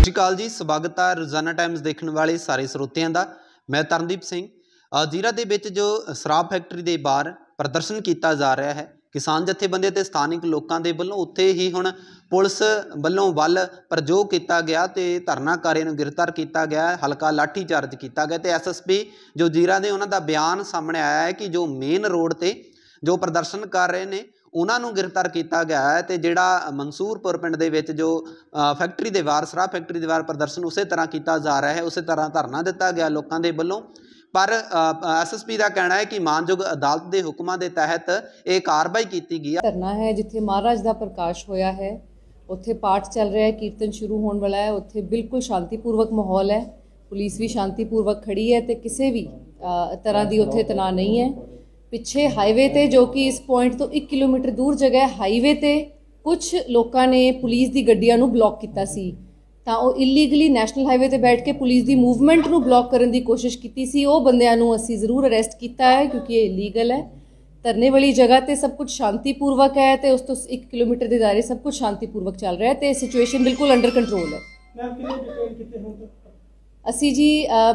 ਸਤਿ ਸ਼੍ਰੀ ਅਕਾਲ ਜੀ ਸਵਾਗਤ ਹੈ ਰੋਜ਼ਾਨਾ ਟਾਈਮਜ਼ ਦੇਖਣ ਵਾਲੇ ਸਾਰੇ ਸਰੋਤਿਆਂ ਦਾ ਮੈਂ ਤਰਨਦੀਪ ਸਿੰਘ ਜੀਰਾ ਦੇ ਵਿੱਚ ਜੋ ਸ਼ਰਾਬ ਫੈਕਟਰੀ ਦੇ ਬਾਹਰ ਪ੍ਰਦਰਸ਼ਨ ਕੀਤਾ ਜਾ ਰਿਹਾ ਹੈ ਕਿਸਾਨ ਜਥੇਬੰਦੀ ਤੇ ਸਥਾਨਿਕ ਲੋਕਾਂ ਦੇ ਵੱਲੋਂ ਉੱਥੇ ਹੀ ਹੁਣ ਪੁਲਿਸ ਵੱਲੋਂ ਵੱਲ ਪ੍ਰਯੋਗ ਕੀਤਾ ਗਿਆ ਤੇ ਧਰਨਾਕਾਰੀਆਂ ਨੂੰ ਗ੍ਰਿਫਤਾਰ ਕੀਤਾ ਗਿਆ ਹਲਕਾ ਲਾਠੀ ਚਾਰਜ ਕੀਤਾ ਗਿਆ ਤੇ ਐਸਐਸਪੀ ਜੋ ਜੀਰਾ ਦੇ ਉਹਨਾਂ ਦਾ ਬਿਆਨ ਸਾਹਮਣੇ ਆਇਆ ਹੈ ਕਿ ਜੋ ਮੇਨ ਰੋਡ ਤੇ ਜੋ ਪ੍ਰਦਰਸ਼ਨ ਕਰ ਰਹੇ ਨੇ ਉਹਨਾਂ ਨੂੰ ਗ੍ਰਿਫਤਾਰ ਕੀਤਾ ਗਿਆ ਹੈ ਤੇ ਜਿਹੜਾ ਮਨਸੂਰਪੁਰ ਪਿੰਡ ਦੇ ਵਿੱਚ ਜੋ ਫੈਕਟਰੀ ਦੇ ਵਾਰ ਸਰਾ ਫੈਕਟਰੀ ਦੇ ਵਾਰ ਪ੍ਰਦਰਸ਼ਨ ਉਸੇ ਤਰ੍ਹਾਂ ਕੀਤਾ ਜਾ ਰਿਹਾ ਹੈ ਉਸੇ ਤਰ੍ਹਾਂ ਧਰਨਾ ਦਿੱਤਾ ਗਿਆ ਲੋਕਾਂ ਦੇ ਵੱਲੋਂ ਪਰ ਐਸਐਸਪੀ ਦਾ ਕਹਿਣਾ ਹੈ ਕਿ ਮਾਨਯੋਗ ਅਦਾਲਤ ਦੇ ਹੁਕਮਾਂ ਦੇ ਤਹਿਤ ਇਹ ਕਾਰਵਾਈ ਕੀਤੀ ਗਈ ਹੈ ਧਰਨਾ ਹੈ ਜਿੱਥੇ ਮਹਾਰਾਜ ਦਾ ਪ੍ਰਕਾਸ਼ ਹੋਇਆ ਹੈ ਉੱਥੇ ਪਾਠ ਚੱਲ ਰਿਹਾ ਹੈ ਕੀਰਤਨ ਸ਼ੁਰੂ ਹੋਣ ਵਾਲਾ ਹੈ ਉੱਥੇ ਬਿਲਕੁਲ ਸ਼ਾਂਤੀਪੂਰਵਕ ਮਾਹੌਲ ਹੈ ਪੁਲਿਸ ਵੀ ਸ਼ਾਂਤੀਪੂਰਵਕ ਖੜੀ ਹੈ ਤੇ ਕਿਸੇ ਵੀ ਤਰ੍ਹਾਂ ਦੀ ਉੱਥੇ ਤਣਾਅ ਨਹੀਂ ਹੈ ਪਿੱਛੇ ਹਾਈਵੇ ਤੇ ਜੋ ਕਿ ਇਸ ਪੁਆਇੰਟ ਤੋਂ 1 ਕਿਲੋਮੀਟਰ ਦੂਰ ਜਗ੍ਹਾ ਹੈ ਹਾਈਵੇ ਤੇ ਕੁਝ ਲੋਕਾਂ ਨੇ ਪੁਲਿਸ ਦੀ ਗੱਡੀਆਂ ਨੂੰ ਬਲੌਕ ਕੀਤਾ ਸੀ ਤਾਂ ਉਹ ਇਲੀਗਲੀ ਨੈਸ਼ਨਲ ਹਾਈਵੇ ਤੇ ਬੈਠ ਕੇ ਪੁਲਿਸ ਦੀ ਮੂਵਮੈਂਟ ਨੂੰ ਬਲੌਕ ਕਰਨ ਦੀ ਕੋਸ਼ਿਸ਼ ਕੀਤੀ ਸੀ ਉਹ ਬੰਦਿਆਂ ਨੂੰ ਅਸੀਂ ਜ਼ਰੂਰ ਅਰੈਸਟ ਕੀਤਾ ਹੈ ਕਿਉਂਕਿ ਇਹ ਇਲੀਗਲ ਹੈ ਧਰਨੇ ਵਾਲੀ ਜਗ੍ਹਾ ਤੇ ਸਭ ਕੁਝ ਸ਼ਾਂਤੀਪੂਰਵਕ ਹੈ ਤੇ ਉਸ ਤੋਂ 1 ਕਿਲੋਮੀਟਰ ਦੇ ਦਾਇਰੇ ਸਭ ਕੁਝ ਸ਼ਾਂਤੀਪੂਰਵਕ ਚੱਲ ਰਿਹਾ ਹੈ ਤੇ ਸਿਚੁਏਸ਼ਨ ਬਿਲਕੁਲ ਅੰਡਰ ਕੰਟਰੋਲ ਹੈ ਮੈਂ ਕਿੰਨੇ ਡਿਟੇਲ ਕਿਤੇ ਹੋਣ ਤੱਕ ਅਸੀਂ ਜੀ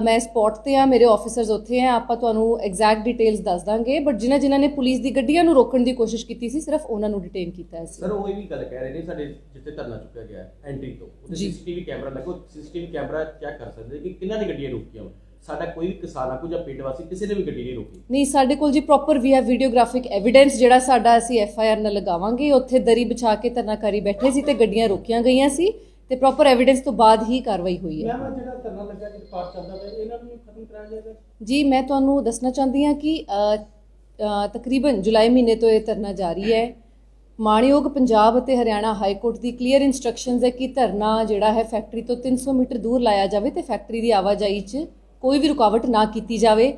ਮੈਂ ਸਪੌਟ ਤੇ ਆ ਮੇਰੇ ਆਫੀਸਰਸ ਉੱਥੇ ਆ ਆਪਾਂ ਤੁਹਾਨੂੰ ਐਗਜ਼ੈਕਟ ਡਿਟੇਲਸ ਦੱਸ ਦਾਂਗੇ ਬਟ ਜਿਨ੍ਹਾਂ ਜਿਨ੍ਹਾਂ ਨੇ ਪੁਲਿਸ ਦੀ ਗੱਡੀਆਂ ਨੂੰ ਰੋਕਣ ਦੀ ਕੋਸ਼ਿਸ਼ ਕੀਤੀ ਸੀ ਸਿਰਫ ਉਹਨਾਂ ਨੂੰ ਡਿਟੇਨ ਕੀਤਾ ਹੈ ਸਰ ਉਹ ਇਹ ਵੀ ਗੱਲ ਕਹਿ ਰਹੇ ਨੇ ਸਾਡੇ ਜਿੱਥੇ ਧਰਨਾ ਚੁੱਕਿਆ ਗਿਆ ਹੈ ਐਂਟਰੀ ਤੋਂ ਉੱਥੇ ਸੀਸੀਟੀਵੀ ਕੈਮਰਾ ਲੱਗੋ ਸੀਸੀਟੀਵੀ ਕੈਮਰਾ ਚੈੱਕ ਕਰ ਸਕਦੇ ਕਿ ਕਿੰਨਾਂ ਨੇ ਗੱਡੀਆਂ ਰੋਕੀਆਂ ਸਾਡਾ ਕੋਈ ਵੀ ਕਿਸਾਨਾ ਕੋ ਜਾਂ ਪਿੰਡ ਵਾਸੀ ਕਿਸੇ ਨੇ ਵੀ ਗੱਡੀ ਨਹੀਂ ਰੋਕੀ ਨਹੀਂ ਸਾਡੇ ਕੋਲ ਜੀ ਪ੍ਰੋਪਰ ਵੀ ਹੈ ਵੀਡੀਓਗ੍ਰਾਫਿਕ ਐਵੀਡੈਂਸ ਜਿਹੜਾ ਸਾਡਾ ਅਸੀਂ ਐਫ ਆਈ ਆਰ ਨਾਲ ਲਗਾਵਾਂਗੇ ਉੱਥੇ ਦਰੀ ਵਿਛਾ ਕੇ ਧਰਨਾਕਾਰੀ ਬੈਠੇ ਸੀ ਤੇ ਗੱਡੀਆਂ ਰੋਕੀਆਂ ਗਈਆਂ ਸੀ ਤੇ ਪ੍ਰੋਪਰ ਐਵੀਡੈਂਸ ਤੋਂ ਬਾਅਦ ਹੀ ਕਾਰਵਾਈ ਹੋਈ ਹੈ ਮੈਂ ਜਿਹੜਾ ਧਰਨਾ ਲੱਗਾ ਕਿ ਪਾਰ ਚੱਲਦਾ ਪਿਆ ਇਹਨਾਂ ਨੂੰ ਖਤਮ ਕਰਾਇਆ ਜਾਵੇ ਜੀ ਮੈਂ ਤੁਹਾਨੂੰ ਦੱਸਣਾ ਚਾਹੁੰਦੀ ਹਾਂ ਕਿ ਤਕਰੀਬਨ ਜੁਲਾਈ ਮਹੀਨੇ ਤੋਂ ਇਹ ਧਰਨਾ ਜਾਰੀ ਹੈ ਮਾਣਯੋਗ ਪੰਜਾਬ ਅਤੇ ਹਰਿਆਣਾ ਹਾਈ ਕੋਰਟ ਦੀ ਕਲੀਅਰ ਇਨਸਟਰਕਸ਼ਨਸ ਹੈ ਕਿ ਧਰਨਾ ਜਿਹੜਾ ਹੈ ਫੈਕਟਰੀ ਤੋਂ 300 ਮੀਟਰ ਦੂਰ ਲਾਇਆ ਜਾਵੇ ਤੇ ਫੈਕਟਰੀ ਦੀ ਆਵਾਜਾਈ 'ਚ ਕੋਈ ਵੀ ਰੁਕਾਵਟ ਨਾ ਕੀਤੀ ਜਾਵੇ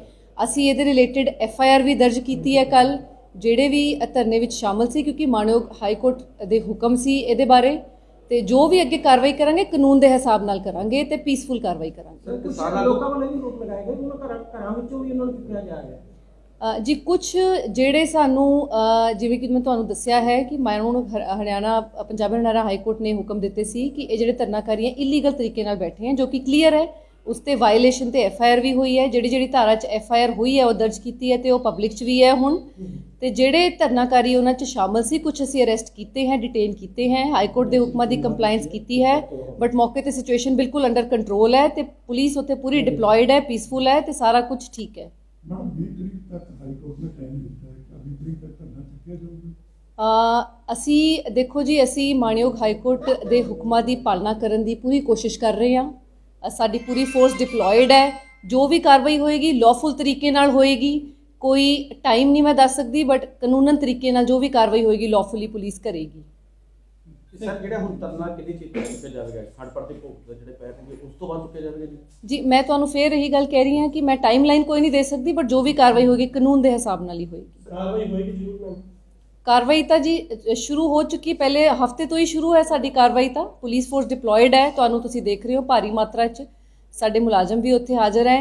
ਅਸੀਂ ਇਹਦੇ ਰਿਲੇਟਡ ਐਫ ਆਈ ਆਰ ਵੀ ਦਰਜ ਕੀਤੀ ਹੈ ਕੱਲ ਜਿਹੜੇ ਵੀ ਧਰਨੇ ਵਿੱਚ ਸ਼ਾਮਲ ਸੀ ਕਿਉਂਕਿ ਮਾਣਯੋਗ ਹਾਈ ਕੋਰਟ ਦੇ ਹੁਕਮ ਸੀ ਇਹਦੇ ਬਾਰੇ ਤੇ ਜੋ ਵੀ ਅੱਗੇ ਕਾਰਵਾਈ ਕਰਾਂਗੇ ਕਾਨੂੰਨ ਦੇ ਹਿਸਾਬ ਨਾਲ ਕਰਾਂਗੇ ਤੇ ਪੀਸਫੁਲ ਕਾਰਵਾਈ ਕਰਾਂਗੇ ਸਰ ਲੋਕਾਂ ਵੱਲੋਂ ਵੀ ਰੋਕ ਲਗਾਏਗੇ ਉਹਨਾਂ ਘਰਾਂ ਘਰਾਂ ਵਿੱਚੋਂ ਵੀ ਉਹਨਾਂ ਨੂੰ ਕੀਤਾ ਜਾ ਰਿਹਾ ਜੀ ਕੁਝ ਜਿਹੜੇ ਸਾਨੂੰ ਜਿਵੇਂ ਕਿ ਮੈਂ ਤੁਹਾਨੂੰ ਦੱਸਿਆ ਹੈ ਕਿ ਮਾਇਨੂਨ ਹਰਿਆਣਾ ਪੰਜਾਬ ਹਰਿਆਣਾ ਹਾਈ ਕੋਰਟ ਨੇ ਹੁਕਮ ਦਿੱਤੇ ਸੀ ਕਿ ਇਹ ਜਿਹੜੇ ਧਰਨਾਕਾਰੀ ਹੈ ਇਲੀਗਲ ਤਰੀਕੇ ਨਾਲ ਬੈਠੇ ਹਨ ਜੋ ਕਿ ਕਲੀਅਰ ਹੈ ਉਸ ਤੇ ਵਾਇਲੇਸ਼ਨ ਤੇ ਐਫ ਆਈ ਆਰ ਵੀ ਹੋਈ ਹੈ ਜਿਹੜੀ ਜਿਹੜੀ ਧਾਰਾ 'ਚ ਐਫ ਆਈ ਆਰ ਹੋਈ ਹੈ ਉਹ ਦਰਜ ਕੀਤੀ ਹੈ ਤੇ ਉਹ ਪਬਲਿਕ 'ਚ ਵੀ ਹੈ ਹੁਣ ਤੇ ਜਿਹੜੇ ਧਰਨਾਕਾਰੀ ਉਹਨਾਂ 'ਚ ਸ਼ਾਮਲ ਸੀ ਕੁਝ ਅਸੀਂ ਅਰੈਸਟ ਕੀਤੇ ਹੈ ਡਿਟੇਨ ਕੀਤੇ ਹੈ ਹਾਈ ਕੋਰਟ ਦੇ ਹੁਕਮਾਂ ਦੀ ਕੰਪਲਾਈਂਸ ਕੀਤੀ ਹੈ ਬਟ ਮੌਕੇ ਤੇ ਸਿਚੁਏਸ਼ਨ ਬਿਲਕੁਲ ਅੰਡਰ ਕੰਟਰੋਲ ਹੈ ਤੇ ਪੁਲਿਸ ਉੱਥੇ ਪੂਰੀ ਡਿਪਲੋਇਡ ਹੈ ਪੀਸਫੁਲ ਹੈ ਤੇ ਸਾਰਾ ਕੁਝ ਠੀਕ ਹੈ ਅਸੀਂ ਦੇਖੋ ਜੀ ਅਸੀਂ ਮਾਨਯੋਗ ਹਾਈ ਕੋਰਟ ਦੇ ਹੁਕਮਾਂ ਦੀ ਪਾਲਣਾ ਕਰਨ ਦੀ ਪੂਰੀ ਕੋਸ਼ਿਸ਼ ਕਰ ਰਹੇ ਹਾਂ ਸਾਡੀ ਪੂਰੀ ਫੋਰਸ ਡਿਪਲੋਇਡ ਹੈ ਜੋ ਵੀ ਕਾਰਵਾਈ ਹੋਏਗੀ ਲਾਫੁਲ ਤਰੀਕੇ ਨਾਲ ਹੋਏਗੀ ਕੋਈ ਟਾਈਮ ਨਹੀਂ ਮੈਂ ਦੱਸ ਸਕਦੀ ਬਟ ਕਾਨੂੰਨਨ ਤਰੀਕੇ ਨਾਲ ਜੋ ਵੀ ਕਾਰਵਾਈ ਹੋਏਗੀ ਲੌਫੁਲੀ ਪੁਲਿਸ ਕਰੇਗੀ ਸਰ ਜਿਹੜਾ ਹੁਣ ਤਰਨਾ ਕਿਹਦੇ ਚੀਤੇ ਚੁੱਕਿਆ ਜਾਵੇਗਾ ਖੜਪੜ ਦੇ ਭੋਗ ਜਿਹੜੇ ਪੈ ਉਸ ਤੋਂ ਬਾਅਦ ਚੁੱਕੇ ਜਾਵੇਗਾ ਜੀ ਜੀ ਮੈਂ ਤੁਹਾਨੂੰ ਫੇਰ ਇਹੀ ਗੱਲ ਕਹਿ ਰਹੀ ਹਾਂ ਕਿ ਮੈਂ ਟਾਈਮਲਾਈਨ ਕੋਈ ਨਹੀਂ ਦੇ ਸਕਦੀ ਬਟ ਜੋ ਵੀ ਕਾਰਵਾਈ ਹੋਏਗੀ ਕਾਨੂੰਨ ਦੇ ਹਿਸਾਬ ਨਾਲ ਹੀ ਹੋਏਗੀ ਕਾਰਵਾਈ ਹੋਏਗੀ ਜ਼ਰੂਰ ਮੈਂ ਕਾਰਵਾਈ ਤਾਂ ਜੀ ਸ਼ੁਰੂ ਹੋ ਚੁੱਕੀ ਪਹਿਲੇ ਹਫਤੇ ਤੋਂ ਹੀ ਸ਼ੁਰੂ ਹੈ ਸਾਡੀ ਕਾਰਵਾਈ ਤਾਂ ਪੁਲਿਸ ਫੋਰਸ ਡਿਪਲੋਇਡ ਹੈ ਤੁਹਾਨੂੰ ਤੁਸੀਂ ਦੇਖ ਰਹੇ ਹੋ ਭਾਰੀ ਮਾਤਰਾ 'ਚ ਸਾਡੇ ਮੁਲਾਜ਼ਮ ਵੀ ਉੱਥੇ ਹਾਜ਼ਰ ਹੈ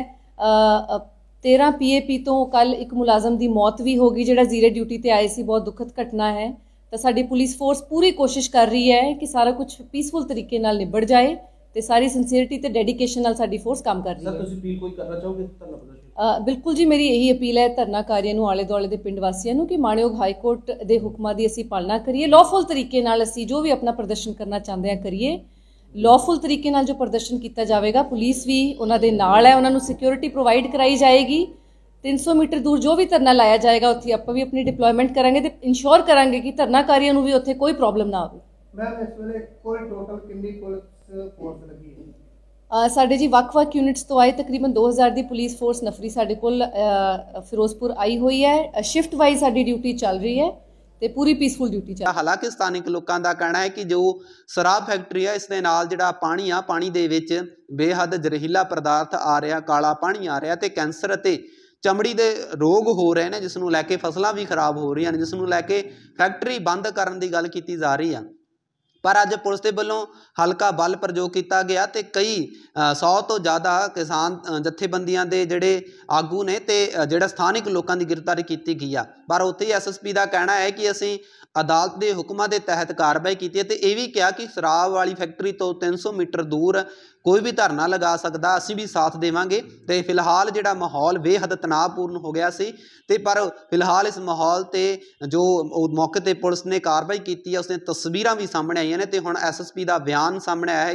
13 ਪੀਏਪੀ ਤੋਂ ਕੱਲ ਇੱਕ ਮੁਲਾਜ਼ਮ ਦੀ ਮੌਤ ਵੀ ਹੋ ਗਈ ਜਿਹੜਾ ਜ਼ੀਰੇ ਡਿਊਟੀ ਤੇ ਆਏ ਸੀ ਬਹੁਤ ਦੁਖਦ ਘਟਨਾ ਹੈ ਤਾਂ ਸਾਡੀ ਪੁਲਿਸ ਫੋਰਸ ਪੂਰੀ ਕੋਸ਼ਿਸ਼ ਕਰ ਰਹੀ ਹੈ ਕਿ ਸਾਰਾ ਕੁਝ ਪੀਸਫੁਲ ਤਰੀਕੇ ਨਾਲ ਨਿਬੜ ਜਾਏ ਤੇ ਸਾਰੀ ਸਿੰਸੀਅਰਿਟੀ ਤੇ ਡੈਡੀਕੇਸ਼ਨ ਨਾਲ ਸਾਡੀ ਫੋਰਸ ਕੰਮ ਕਰ ਰਹੀ ਹੈ ਸਰ ਤੁਸੀਂ ਅਪੀਲ ਕੋਈ ਕਰਨਾ ਚਾਹੋਗੇ ਧਰਨਾ ਪ੍ਰਦਰਸ਼ਨ ਬਿਲਕੁਲ ਜੀ ਮੇਰੀ ਇਹੀ ਅਪੀਲ ਹੈ ਧਰਨਾਕਾਰੀਆਂ ਨੂੰ ਆਲੇ ਦੁਆਲੇ ਦੇ ਪਿੰਡ ਵਾਸੀਆਂ ਨੂੰ ਕਿ ਮਾਣਯੋਗ ਹਾਈ ਕੋਰਟ ਦੇ ਹੁਕਮਾਂ ਦੀ ਅਸੀਂ ਪਾਲਣਾ ਕਰੀਏ ਲਾਫੁਲ ਤਰੀਕੇ ਨਾਲ ਅਸੀਂ ਜੋ ਵੀ ਆਪਣਾ ਪ੍ਰਦਰਸ਼ਨ ਕਰਨਾ ਚਾਹੁੰਦੇ ਆ ਕਰੀਏ ਲਾਫੁਲ ਤਰੀਕੇ ਨਾਲ ਜੋ ਪ੍ਰਦਰਸ਼ਨ ਕੀਤਾ ਜਾਵੇਗਾ ਪੁਲਿਸ ਵੀ ਉਹਨਾਂ ਦੇ ਨਾਲ ਹੈ ਉਹਨਾਂ ਨੂੰ ਸਿਕਿਉਰਿਟੀ ਪ੍ਰੋਵਾਈਡ ਕਰਾਈ ਜਾਏਗੀ 300 ਮੀਟਰ ਦੂਰ ਜੋ ਵੀ ਧਰਨਾ ਲਾਇਆ ਜਾਏਗਾ ਉੱਥੇ ਆਪਾਂ ਵੀ ਆਪਣੀ ਡਿਪਲੋਇਮੈਂਟ ਕਰਾਂਗੇ ਤੇ ਇਨਸ਼ੋਰ ਕਰਾਂਗੇ ਕਿ ਧਰਨਾਕਾਰੀਆਂ ਨੂੰ ਵੀ ਉੱਥੇ ਕੋਈ ਪ੍ਰੋਬਲਮ ਨਾ ਆਵੇ ਮੈਮ ਇਸ ਵੇਲੇ ਕੋਈ ਟੋਟਲ ਕਿੰਨੀ ਪੁਲਿਸ ਫੋਰਸ ਲੱਗੀ ਹੈ ਸਾਡੇ ਜੀ ਵੱਖ-ਵੱਖ ਯੂਨਿਟਸ ਤੋਂ ਆਏ ਤਕਰੀਬਨ 2000 ਦੀ ਪੁਲਿਸ ਫੋਰਸ ਨਫਰੀ ਸਾਡੇ ਕੋਲ ਫਿਰੋਜ਼ਪੁਰ ਆਈ ਹੋਈ ਹੈ ਸ਼ਿਫਟ ਵਾਈਜ਼ ਸਾਡੀ ਡਿਊਟੀ ਚੱਲ ਰਹੀ ਹੈ ਤੇ ਪੂਰੀ ਪੀਸਫੁਲ ਡਿਊਟੀ ਚੱਲ ਹਾਲਾਂਕਿ ਸਥਾਨਿਕ ਲੋਕਾਂ ਦਾ ਕਹਿਣਾ ਹੈ ਕਿ ਜੋ ਸ਼ਰਾਬ ਫੈਕਟਰੀ ਆ ਇਸ ਦੇ ਨਾਲ ਜਿਹੜਾ ਪਾਣੀ ਆ ਪਾਣੀ ਦੇ ਵਿੱਚ ਬੇਹੱਦ ਜ਼ਹਿਰੀਲਾ ਪਦਾਰਥ ਆ ਰਿਹਾ ਕਾਲਾ ਪਾਣੀ ਆ ਰਿਹਾ ਤੇ ਕੈਂਸਰ ਅਤੇ ਚਮੜੀ ਦੇ ਰੋਗ ਹੋ ਰਹੇ ਨੇ ਜਿਸ ਨੂੰ ਲੈ ਕੇ ਫਸਲਾਂ ਵੀ ਖਰਾਬ ਹੋ ਰਹੀਆਂ ਨੇ ਜਿਸ ਨੂੰ ਲੈ ਕੇ ਫੈਕਟਰੀ ਬੰਦ ਕਰਨ ਦੀ ਗੱਲ ਕੀਤੀ ਜਾ ਰਹੀ ਆ ਪਰ ਅੱਜ ਪੁਲਿਸ ਦੇ ਵੱਲੋਂ ਹਲਕਾ ਬਲ ਪ੍ਰਯੋਗ ਕੀਤਾ ਗਿਆ ਤੇ ਕਈ 100 ਤੋਂ ਜ਼ਿਆਦਾ ਕਿਸਾਨ ਜਥੇਬੰਦੀਆਂ ਦੇ ਜਿਹੜੇ ਆਗੂ ਨੇ ਤੇ ਜਿਹੜਾ ਸਥਾਨਿਕ ਲੋਕਾਂ ਦੀ ਗ੍ਰਿਫਤਾਰੀ ਕੀਤੀ ਗਈ ਆ ਪਰ ਉੱਥੇ ਐਸਐਸਪੀ ਦਾ ਕਹਿਣਾ ਹੈ ਕਿ ਅਸੀਂ ਅਦਾਲਤ ਦੇ ਹੁਕਮਾਂ ਦੇ ਤਹਿਤ ਕਾਰਵਾਈ ਕੀਤੀ ਤੇ ਇਹ ਵੀ ਕਿਹਾ ਕਿ ਸ਼ਰਾਬ ਵਾਲੀ ਫੈਕਟਰੀ ਤੋਂ 300 ਮੀਟਰ ਦੂਰ ਕੋਈ ਵੀ ਧਰਨਾ ਲਗਾ ਸਕਦਾ ਅਸੀਂ ਵੀ ਸਾਥ ਦੇਵਾਂਗੇ ਤੇ ਫਿਲਹਾਲ ਜਿਹੜਾ ਮਾਹੌਲ ਬੇਹੱਦ ਤਣਾਅਪੂਰਨ ਹੋ ਗਿਆ ਸੀ ਤੇ ਪਰ ਫਿਲਹਾਲ ਇਸ ਮਾਹੌਲ ਤੇ ਜੋ ਮੌਕੇ ਤੇ ਪੁਲਿਸ ਨੇ ਕਾਰਵਾਈ ਕੀਤੀ ਹੈ ਉਸ ਤਸਵੀਰਾਂ ਵੀ ਸਾਹਮਣੇ ਆਈਆਂ ਨੇ ਤੇ ਹੁਣ ਐਸਐਸਪੀ ਦਾ ਬਿਆਨ ਸਾਹਮਣੇ ਆਇਆ